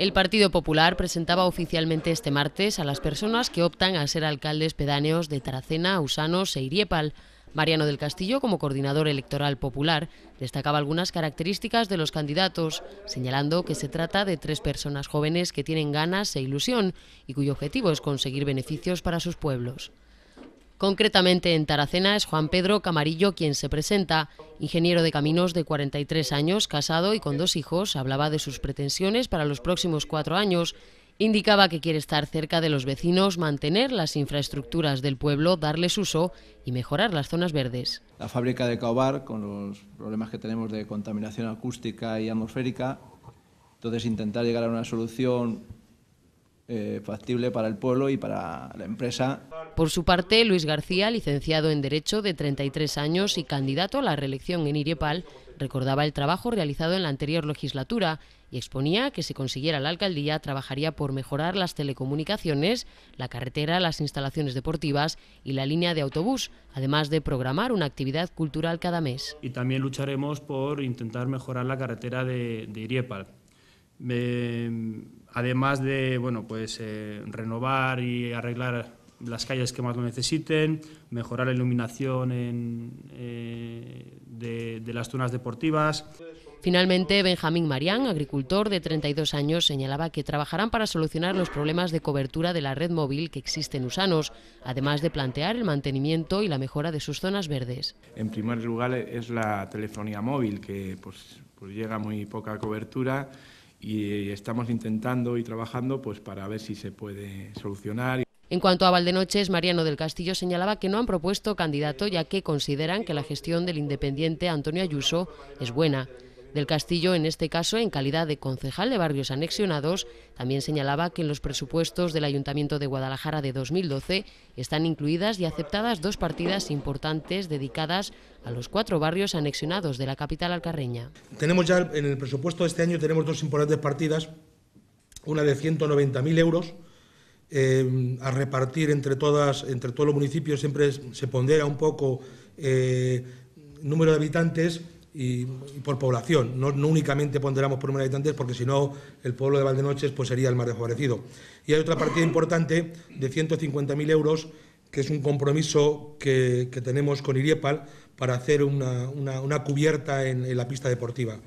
El Partido Popular presentaba oficialmente este martes a las personas que optan a ser alcaldes pedáneos de Taracena, Usanos e Iriepal. Mariano del Castillo, como coordinador electoral popular, destacaba algunas características de los candidatos, señalando que se trata de tres personas jóvenes que tienen ganas e ilusión y cuyo objetivo es conseguir beneficios para sus pueblos. Concretamente en Taracena es Juan Pedro Camarillo quien se presenta, ingeniero de caminos de 43 años, casado y con dos hijos, hablaba de sus pretensiones para los próximos cuatro años. Indicaba que quiere estar cerca de los vecinos, mantener las infraestructuras del pueblo, darles uso y mejorar las zonas verdes. La fábrica de Caobar, con los problemas que tenemos de contaminación acústica y atmosférica, entonces intentar llegar a una solución eh, factible para el pueblo y para la empresa. Por su parte, Luis García, licenciado en Derecho de 33 años y candidato a la reelección en Iriepal, recordaba el trabajo realizado en la anterior legislatura y exponía que si consiguiera la alcaldía trabajaría por mejorar las telecomunicaciones, la carretera, las instalaciones deportivas y la línea de autobús, además de programar una actividad cultural cada mes. Y también lucharemos por intentar mejorar la carretera de, Iriepal. Eh, además de bueno, pues, eh, renovar y arreglar las calles que más lo necesiten, mejorar la iluminación eh, de, las zonas deportivas. Finalmente, Benjamín Marián, agricultor de 32 años, señalaba que trabajarán para solucionar los problemas de cobertura de la red móvil que existen en Usanos, además de plantear el mantenimiento y la mejora de sus zonas verdes. En primer lugar es la telefonía móvil, que pues, pues llega muy poca cobertura y estamos intentando y trabajando pues, para ver si se puede solucionar. En cuanto a Valdenoches, Mariano del Castillo señalaba que no han propuesto candidato ya que consideran que la gestión del independiente Antonio Ayuso es buena. Del Castillo, en este caso, en calidad de concejal de barrios anexionados, también señalaba que en los presupuestos del Ayuntamiento de Guadalajara de 2012 están incluidas y aceptadas dos partidas importantes dedicadas a los cuatro barrios anexionados de la capital alcarreña. Tenemos ya en el presupuesto de este año tenemos dos importantes partidas, una de 190.000 euros Em, a repartir entre, todas, entre todos los municipios siempre se pondera un poco eh, número de habitantes y, por población. No, únicamente ponderamos por número de habitantes porque si no el pueblo de Valdenoches pues, sería el más desfavorecido. Y hay otra partida importante de 150.000 euros que es un compromiso que, tenemos con Iriepal para hacer una, cubierta en la pista deportiva.